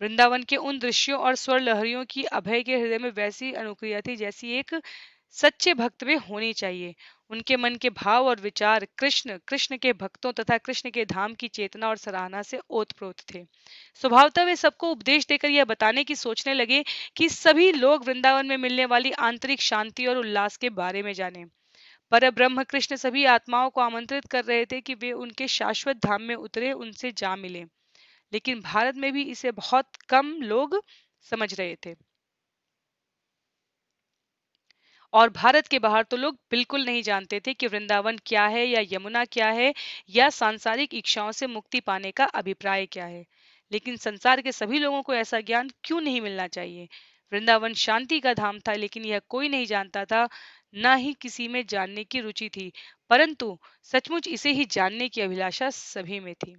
वृंदावन के उन दृश्यों और स्वर लहरियों की अभय के हृदय में वैसी अनुक्रिया थी जैसी एक सच्चे भक्त में होनी चाहिए उनके मन के भाव और विचार कृष्ण कृष्ण के भक्तों तथा कृष्ण के धाम की चेतना और सराहना से ओतप्रोत थे स्वभावतः वे सबको उपदेश देकर यह बताने की सोचने लगे कि सभी लोग वृंदावन में मिलने वाली आंतरिक शांति और उल्लास के बारे में जानें। पर ब्रह्म कृष्ण सभी आत्माओं को आमंत्रित कर रहे थे कि वे उनके शाश्वत धाम में उतरे उनसे जा मिले लेकिन भारत में भी इसे बहुत कम लोग समझ रहे थे और भारत के बाहर तो लोग बिल्कुल नहीं जानते थे कि वृंदावन क्या है या यमुना क्या है या सांसारिक इच्छाओं से मुक्ति पाने का अभिप्राय क्या है लेकिन संसार के सभी लोगों को ऐसा ज्ञान क्यों नहीं मिलना चाहिए वृंदावन शांति का धाम था लेकिन यह कोई नहीं जानता था न ही किसी में जानने की रुचि थी परंतु सचमुच इसे ही जानने की अभिलाषा सभी में थी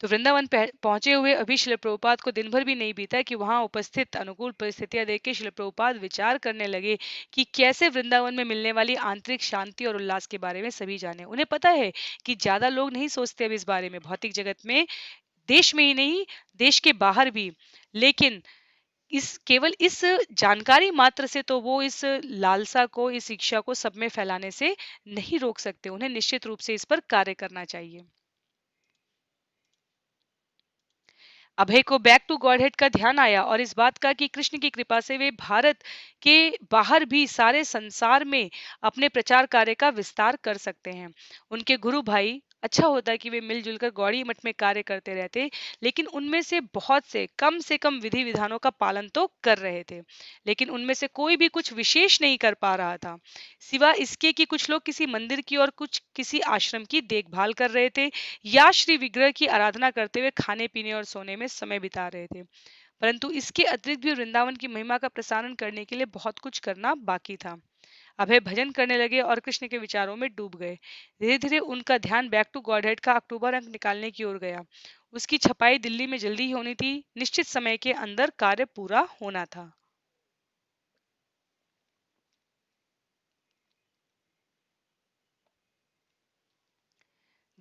तो वृंदावन पहुंचे हुए अभी शिल प्रभुपाद को दिन भर भी नहीं बीता कि वहां उपस्थित अनुकूल परिस्थितियां देख के शिल प्रभुपाद विचार करने लगे कि कैसे वृंदावन में मिलने वाली आंतरिक शांति और उल्लास के बारे में सभी जाने उन्हें पता है कि ज्यादा लोग नहीं सोचते अब इस बारे में भौतिक जगत में देश में ही नहीं देश के बाहर भी लेकिन इस केवल इस जानकारी मात्र से तो वो इस लालसा को इस शिक्षा को सब में फैलाने से नहीं रोक सकते उन्हें निश्चित रूप से इस पर कार्य करना चाहिए अभय को बैक टू गॉडहेड का ध्यान आया और इस बात का कि कृष्ण की कृपा से वे भारत के बाहर भी सारे संसार में अपने प्रचार कार्य का विस्तार कर सकते हैं उनके गुरु भाई अच्छा होता कि वे मिलजुल कर गौड़ी मठ में कार्य करते रहते लेकिन उनमें से बहुत से कम से कम विधि विधानों का पालन तो कर रहे थे लेकिन उनमें से कोई भी कुछ विशेष नहीं कर पा रहा था सिवा इसके कि कुछ लोग किसी मंदिर की और कुछ किसी आश्रम की देखभाल कर रहे थे या श्री विग्रह की आराधना करते हुए खाने पीने और सोने में समय बिता रहे थे परंतु इसके अतिरिक्त भी वृंदावन की महिमा का प्रसारण करने के लिए बहुत कुछ करना बाकी था अभय भजन करने लगे और कृष्ण के विचारों में डूब गए धीरे धीरे उनका ध्यान बैक टू गॉडहेड का अक्टूबर अंक निकालने की ओर गया उसकी छपाई दिल्ली में जल्दी ही होनी थी निश्चित समय के अंदर कार्य पूरा होना था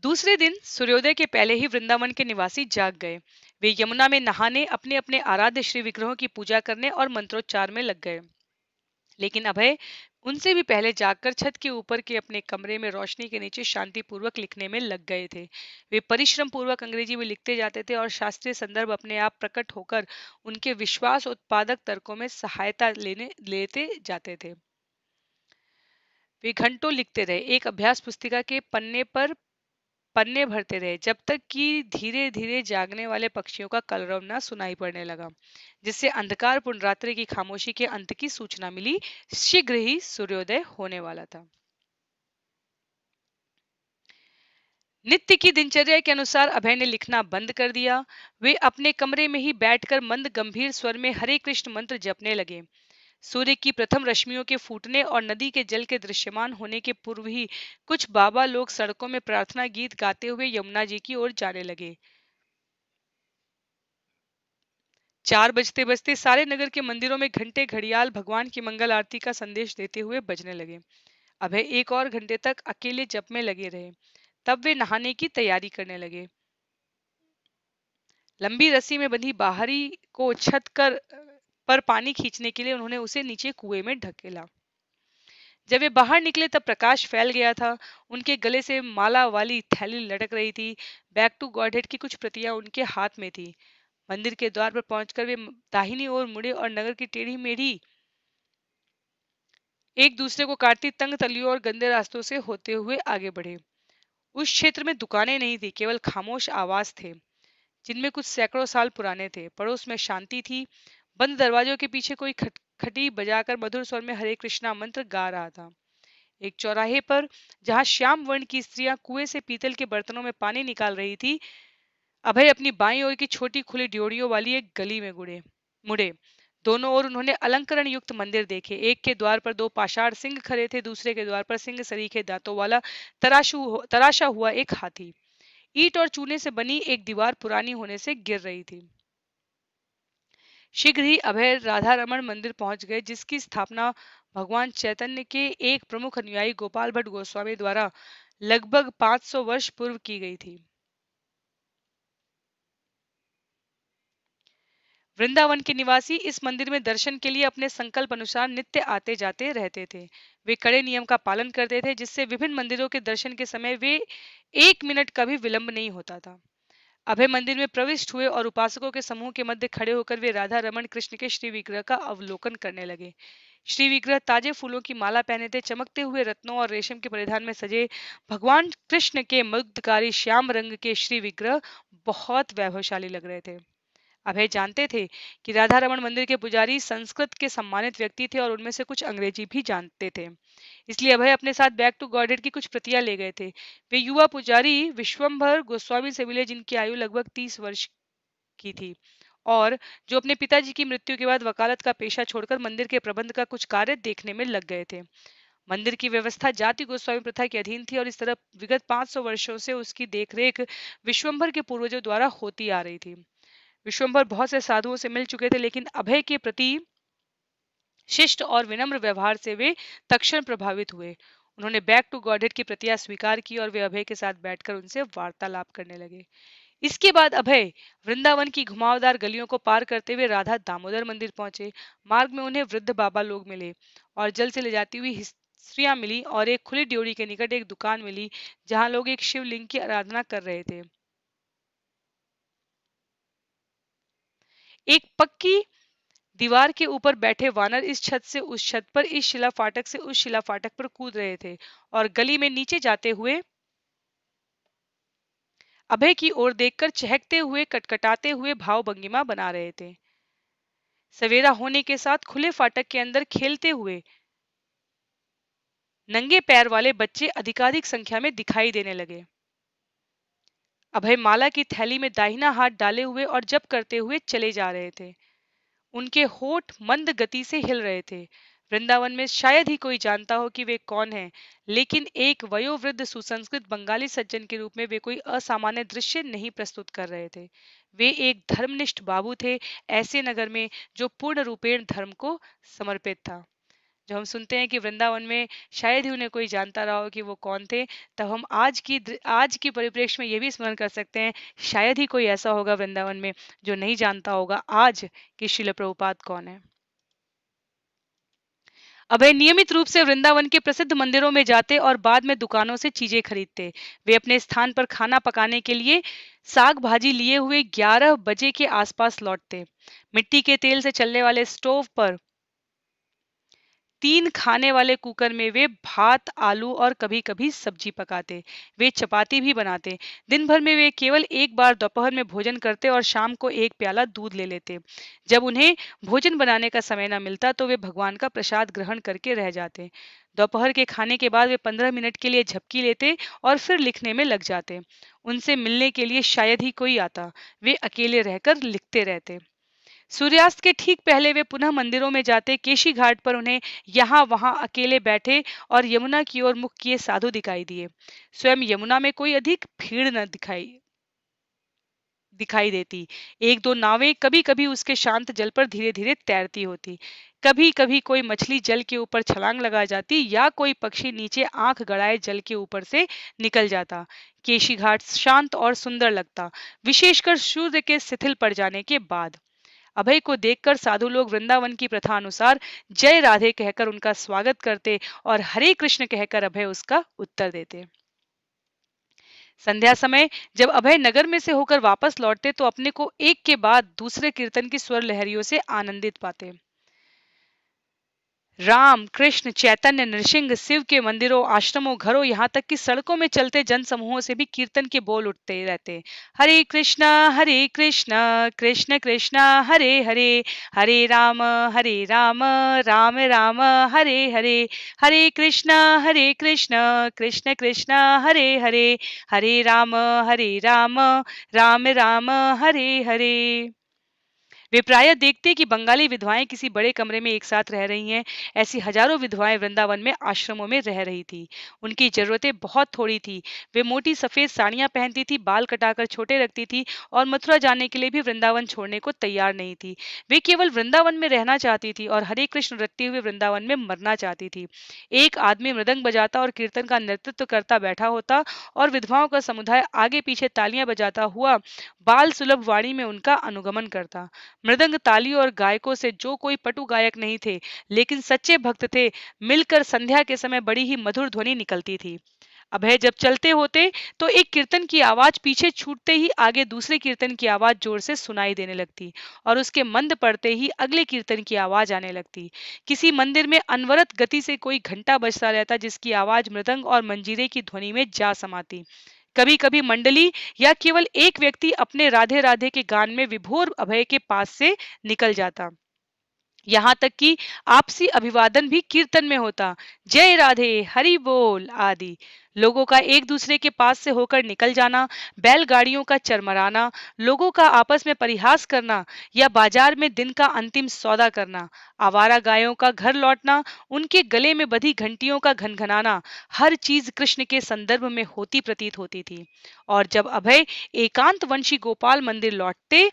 दूसरे दिन सूर्योदय के पहले ही वृंदावन के निवासी जाग गए वे यमुना में नहाने अपने अपने आराध्य श्री विग्रहों की पूजा करने और मंत्रोच्चार में लग गए लेकिन अभय उनसे भी पहले जाकर छत के ऊपर के अपने कमरे में रोशनी के नीचे शांतिपूर्वक लिखने में लग गए थे वे परिश्रम पूर्वक अंग्रेजी में लिखते जाते थे और शास्त्रीय संदर्भ अपने आप प्रकट होकर उनके विश्वास उत्पादक तर्कों में सहायता लेने लेते जाते थे वे घंटों लिखते रहे एक अभ्यास पुस्तिका के पन्ने पर पन्ने भरते रहे जब तक कि धीरे धीरे जागने वाले पक्षियों का न सुनाई पड़ने लगा जिससे पूर्ण रात्रि की खामोशी के अंत की सूचना मिली शीघ्र ही सूर्योदय होने वाला था नित्य की दिनचर्या के अनुसार अभय ने लिखना बंद कर दिया वे अपने कमरे में ही बैठकर मंद गंभीर स्वर में हरे कृष्ण मंत्र जपने लगे सूर्य की प्रथम रश्मियों के फूटने और नदी के जल के दृश्यमान होने के पूर्व ही कुछ बाबा लोग सड़कों में प्रार्थना गीत गाते हुए यमुना जी की ओर जाने लगे चार बजते बजते सारे नगर के मंदिरों में घंटे घड़ियाल भगवान की मंगल आरती का संदेश देते हुए बजने लगे अभय एक और घंटे तक अकेले जप में लगे रहे तब वे नहाने की तैयारी करने लगे लंबी रस्सी में बंधी बाहरी को छत कर पर पानी खींचने के लिए उन्होंने उसे नीचे कुएं में ढकेला जब वे बाहर निकले तब प्रकाश फैल गया था उनके गले से माला वाली थैली लटक रही थी बैक टू गॉडहेड की कुछ प्रतियां उनके हाथ में थी मंदिर के द्वार पर पहुंचकर वे दाहिनी ओर मुड़े और नगर की टेढ़ी मेढ़ी एक दूसरे को काटती तंग तलियों और गंदे रास्तों से होते हुए आगे बढ़े उस क्षेत्र में दुकानें नहीं थी केवल खामोश आवाज थे जिनमें कुछ सैकड़ों साल पुराने थे पड़ोस में शांति थी बंद दरवाजों के पीछे कोई खट, खटी बजाकर मधुर स्वर में हरे कृष्णा मंत्र गा रहा था एक चौराहे पर जहां श्याम वर्ण की स्त्रियां कुएं से पीतल के बर्तनों में पानी निकाल रही थी अभय अपनी बाई ओर की छोटी खुली ड्योड़ियों वाली एक गली में गुड़े मुड़े दोनों ओर उन्होंने अलंकरण युक्त मंदिर देखे एक के द्वार पर दो पाषाण सिंह खड़े थे दूसरे के द्वार पर सिंह सरीखे दांतों वाला तराशु तराशा हुआ एक हाथी ईट और चूने से बनी एक दीवार पुरानी होने से गिर रही थी शीघ्र ही अभय राधारमण मंदिर पहुंच गए जिसकी स्थापना भगवान चैतन्य के एक प्रमुख अनुयायी गोपाल भट्ट गोस्वामी द्वारा लगभग 500 वर्ष पूर्व की गई थी वृंदावन के निवासी इस मंदिर में दर्शन के लिए अपने संकल्प अनुसार नित्य आते जाते रहते थे वे कड़े नियम का पालन करते थे जिससे विभिन्न मंदिरों के दर्शन के समय वे एक मिनट का भी विलंब नहीं होता था अभय मंदिर में प्रविष्ट हुए और उपासकों के समूह के मध्य खड़े होकर वे राधा रमन कृष्ण के श्री विग्रह का अवलोकन करने लगे श्री विग्रह ताजे फूलों की माला पहने थे चमकते हुए रत्नों और रेशम के परिधान में सजे भगवान कृष्ण के मुग्धकारी श्याम रंग के श्री विग्रह बहुत वैभवशाली लग रहे थे अभय जानते थे कि राधा रमन मंदिर के पुजारी संस्कृत के सम्मानित व्यक्ति थे और उनमें से कुछ अंग्रेजी भी जानते थे इसलिए अभय अपने साथ बैक टू गॉडेड की कुछ प्रतियां ले गए थे वे युवा पुजारी विश्वम्भर गोस्वामी से मिले जिनकी आयु लगभग तीस वर्ष की थी और जो अपने पिताजी की मृत्यु के बाद वकालत का पेशा छोड़कर मंदिर के प्रबंध का कुछ कार्य देखने में लग गए थे मंदिर की व्यवस्था जाति गोस्वामी प्रथा के अधीन थी और इस तरह विगत 500 वर्षों से उसकी देखरेख विश्वंभर के पूर्वजों द्वारा होती आ रही थी विश्वंभर बहुत से साधुओं से मिल चुके थे लेकिन अभय के प्रति शिष्ट और विनम्र व्यवहार से वे तक्षण प्रभावित हुए उन्होंने बैक टू गॉडहेड की प्रतिया स्वीकार की और वे अभय के साथ बैठकर उनसे वार्तालाप करने लगे इसके बाद अभय वृंदावन की घुमावदार गलियों को पार करते हुए राधा दामोदर मंदिर पहुंचे मार्ग में उन्हें वृद्ध बाबा लोग मिले और जल से ले जाती हुई स्त्रियां मिली और एक खुली ड्योरी के निकट एक दुकान मिली जहां लोग एक शिवलिंग की आराधना कर रहे थे एक पक्की दीवार के ऊपर बैठे वानर इस छत से उस छत पर इस शिला फाटक से उस शिला फाटक पर कूद रहे थे और गली में नीचे जाते हुए अभय की ओर देखकर चहकते हुए कटकटाते हुए भाव भंगिमा बना रहे थे सवेरा होने के साथ खुले फाटक के अंदर खेलते हुए नंगे पैर वाले बच्चे अधिकाधिक संख्या में दिखाई देने लगे अभय माला की थैली में दाहिना हाथ डाले हुए और जप करते हुए चले जा रहे थे उनके होठ मंद गति से हिल रहे थे वृंदावन में शायद ही कोई जानता हो कि वे कौन हैं लेकिन एक वयोवृद्ध सुसंस्कृत बंगाली सज्जन के रूप में वे कोई असामान्य दृश्य नहीं प्रस्तुत कर रहे थे वे एक धर्मनिष्ठ बाबू थे ऐसे नगर में जो पूर्ण रूपेण धर्म को समर्पित था जो हम सुनते हैं कि वृंदावन में शायद ही उन्हें कोई जानता रहा हो कि वो कौन थे तब हम आज की आज के परिप्रेक्ष्य में ये भी स्मरण कर सकते हैं शायद ही कोई ऐसा होगा वृंदावन में जो नहीं जानता होगा आज कि शिल प्रभुपात कौन है अभय नियमित रूप से वृंदावन के प्रसिद्ध मंदिरों में जाते और बाद में दुकानों से चीजें खरीदते वे अपने स्थान पर खाना पकाने के लिए साग भाजी लिए हुए 11 बजे के आसपास लौटते मिट्टी के तेल से चलने वाले स्टोव पर तीन खाने वाले कुकर में वे भात आलू और कभी कभी सब्जी पकाते वे चपाती भी बनाते दिन भर में वे केवल एक बार दोपहर में भोजन करते और शाम को एक प्याला दूध ले लेते जब उन्हें भोजन बनाने का समय न मिलता तो वे भगवान का प्रसाद ग्रहण करके रह जाते दोपहर के खाने के बाद वे पंद्रह मिनट के लिए झपकी लेते और फिर लिखने में लग जाते उनसे मिलने के लिए शायद ही कोई आता वे अकेले रहकर लिखते रहते सूर्यास्त के ठीक पहले वे पुनः मंदिरों में जाते केशी घाट पर उन्हें यहाँ वहां अकेले बैठे और यमुना की ओर मुख किए साधु दिखाई दिए स्वयं यमुना में कोई अधिक भीड़ न दिखाई दिखाई देती एक दो नावें कभी कभी उसके शांत जल पर धीरे धीरे तैरती होती कभी कभी कोई मछली जल के ऊपर छलांग लगा जाती या कोई पक्षी नीचे आंख गड़ाए जल के ऊपर से निकल जाता केशी घाट शांत और सुंदर लगता विशेषकर सूर्य के शिथिल पड़ जाने के बाद अभय को देखकर साधु लोग वृंदावन की प्रथा अनुसार जय राधे कहकर उनका स्वागत करते और हरे कृष्ण कहकर अभय उसका उत्तर देते संध्या समय जब अभय नगर में से होकर वापस लौटते तो अपने को एक के बाद दूसरे कीर्तन की स्वर लहरियों से आनंदित पाते राम कृष्ण चैतन्य नृसिंह शिव के मंदिरों आश्रमों घरों यहाँ तक कि सड़कों में चलते जन समूहों से भी कीर्तन के बोल उठते रहते हरे कृष्णा हरे कृष्णा कृष्ण कृष्णा हरे हरे हरे राम हरे राम राम राम हरे हरे हरे कृष्णा हरे कृष्ण कृष्ण कृष्णा हरे हरे हरे राम हरे राम राम राम हरे हरे वे प्राय देखते कि बंगाली विधवाएं किसी बड़े कमरे में एक साथ रह रही हैं ऐसी हजारों विधवाएं वृंदावन में आश्रमों में रह रही थी उनकी जरूरतें बहुत थोड़ी थी वे मोटी सफेद साड़ियां पहनती थी बाल कटाकर छोटे रखती थी और मथुरा जाने के लिए भी वृंदावन छोड़ने को तैयार नहीं थी वे केवल वृंदावन में रहना चाहती थी और हरे कृष्ण रटते हुए वृंदावन में मरना चाहती थी एक आदमी मृदंग बजाता और कीर्तन का नेतृत्व करता बैठा होता और विधवाओं का समुदाय आगे पीछे तालियां बजाता हुआ बाल सुलभ वाणी में उनका अनुगमन करता मृदंग ताली और गायकों से जो कोई पटु गायक नहीं थे लेकिन सच्चे भक्त थे मिलकर संध्या के समय बड़ी ही मधुर ध्वनि निकलती थी अभय जब चलते होते तो एक कीर्तन की आवाज पीछे छूटते ही आगे दूसरे कीर्तन की आवाज जोर से सुनाई देने लगती और उसके मंद पड़ते ही अगले कीर्तन की आवाज आने लगती किसी मंदिर में अनवरत गति से कोई घंटा बजता रहता जिसकी आवाज मृदंग और मंजीरे की ध्वनि में जा समाती कभी कभी मंडली या केवल एक व्यक्ति अपने राधे राधे के गान में विभोर अभय के पास से निकल जाता यहाँ तक कि आपसी अभिवादन भी कीर्तन में होता जय राधे हरि बोल आदि लोगों का एक दूसरे के पास से होकर निकल जाना बैलगाड़ियों का चरमराना लोगों का आपस में परिहास करना या बाजार में दिन का अंतिम सौदा करना आवारा गायों का घर लौटना उनके गले में बधी घंटियों का घनघनाना हर चीज कृष्ण के संदर्भ में होती प्रतीत होती थी और जब अभय एकांत वंशी गोपाल मंदिर लौटते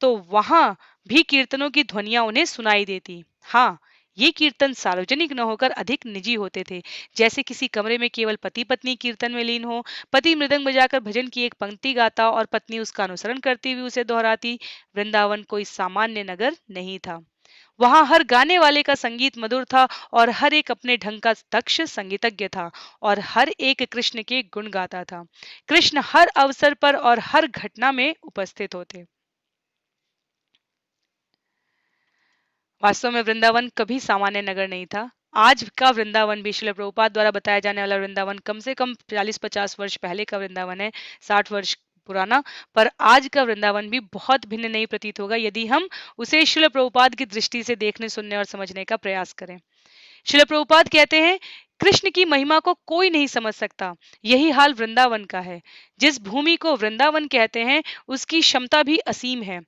तो वहां भी कीर्तनों की ध्वनिया उन्हें सुनाई देती हाँ ये कीर्तन सार्वजनिक न होकर अधिक निजी होते थे जैसे किसी कमरे में केवल पति पत्नी कीर्तन में लीन हो पति मृदंग बजाकर भजन की एक पंक्ति गाता और पत्नी उसका अनुसरण करती हुई उसे दोहराती वृंदावन कोई सामान्य नगर नहीं था वहां हर गाने वाले का संगीत मधुर था और हर एक अपने ढंग का दक्ष संगीतज्ञ था और हर एक कृष्ण के गुण गाता था कृष्ण हर अवसर पर और हर घटना में उपस्थित होते वास्तव में वृंदावन कभी सामान्य नगर नहीं था आज का वृंदावन भी शिल प्रभुपाद द्वारा बताया जाने वाला वृंदावन कम से कम 40-50 वर्ष पहले का वृंदावन है 60 वर्ष पुराना पर आज का वृंदावन भी बहुत भिन्न नहीं प्रतीत होगा यदि हम उसे शिल प्रभुपाद की दृष्टि से देखने सुनने और समझने का प्रयास करें शिल प्रभुपाद कहते हैं कृष्ण की महिमा को कोई नहीं समझ सकता यही हाल वृंदावन का है जिस भूमि को वृंदावन कहते हैं उसकी क्षमता भी असीम है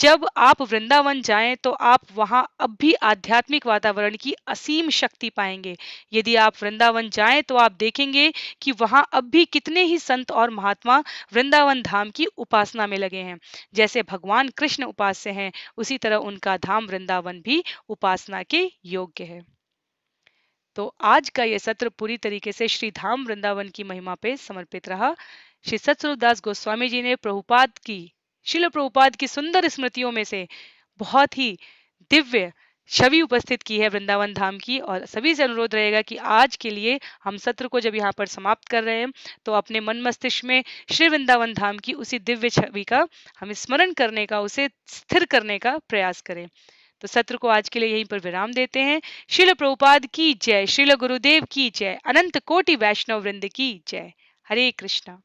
जब आप वृंदावन जाएं तो आप वहां अब भी आध्यात्मिक वातावरण की असीम शक्ति पाएंगे यदि आप वृंदावन जाएं तो आप देखेंगे कि वहां अब भी कितने ही संत और महात्मा वृंदावन धाम की उपासना में लगे हैं जैसे भगवान कृष्ण उपास्य हैं उसी तरह उनका धाम वृंदावन भी उपासना के योग्य है तो आज का यह सत्र पूरी तरीके से श्री धाम वृंदावन की महिमा पे समर्पित रहा श्री सत्सुदास गोस्वामी जी ने प्रभुपाद की शिल प्रभुपाद की सुंदर स्मृतियों में से बहुत ही दिव्य छवि उपस्थित की है वृंदावन धाम की और सभी से अनुरोध रहेगा कि आज के लिए हम सत्र को जब यहाँ पर समाप्त कर रहे हैं तो अपने मन मस्तिष्क में श्री वृंदावन धाम की उसी दिव्य छवि का हम स्मरण करने का उसे स्थिर करने का प्रयास करें तो सत्र को आज के लिए यहीं पर विराम देते हैं शिल प्रभुपाद की जय शिल गुरुदेव की जय अनंत कोटि वैष्णव वृंद की जय हरे कृष्णा